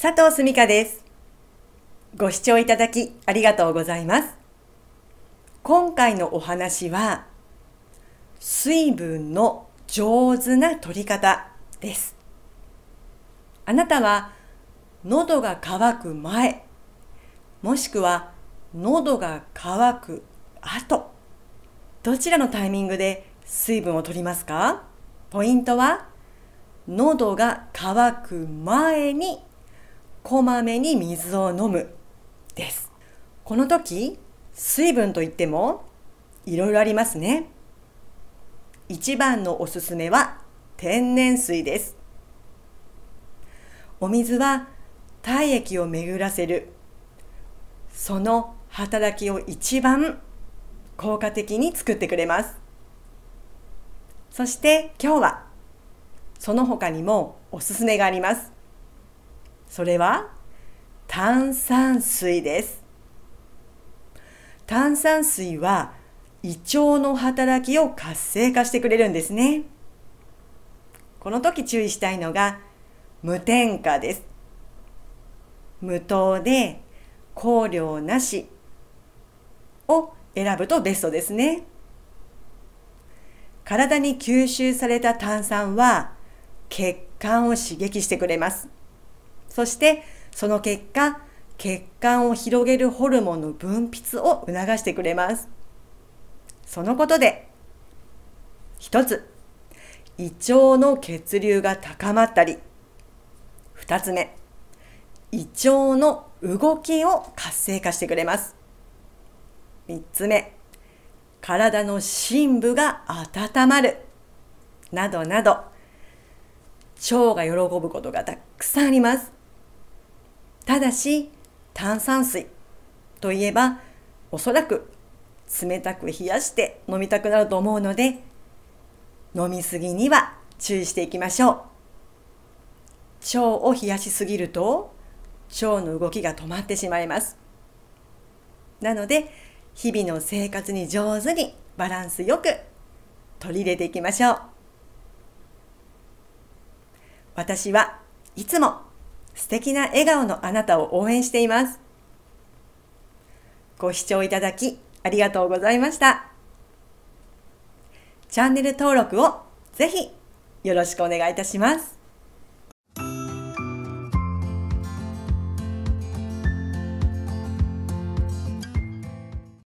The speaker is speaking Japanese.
佐藤すみかです。ご視聴いただきありがとうございます。今回のお話は、水分の上手な取り方です。あなたは、喉が渇く前、もしくは喉が渇く後、どちらのタイミングで水分を取りますかポイントは、喉が渇く前にこまめに水を飲むですこの時水分といってもいろいろありますね一番のおすすめは天然水ですお水は体液を巡らせるその働きを一番効果的に作ってくれますそして今日はその他にもおすすめがありますそれは炭酸水です炭酸水は胃腸の働きを活性化してくれるんですねこの時注意したいのが無添加です無糖で香料なしを選ぶとベストですね体に吸収された炭酸は血管を刺激してくれますそしてその結果血管を広げるホルモンの分泌を促してくれますそのことで一つ胃腸の血流が高まったり二つ目胃腸の動きを活性化してくれます三つ目体の深部が温まるなどなど腸が喜ぶことがたくさんありますただし炭酸水といえばおそらく冷たく冷やして飲みたくなると思うので飲みすぎには注意していきましょう腸を冷やしすぎると腸の動きが止まってしまいますなので日々の生活に上手にバランスよく取り入れていきましょう私はいつも素敵な笑顔のあなたを応援しています。ご視聴いただきありがとうございました。チャンネル登録をぜひよろしくお願いいたします。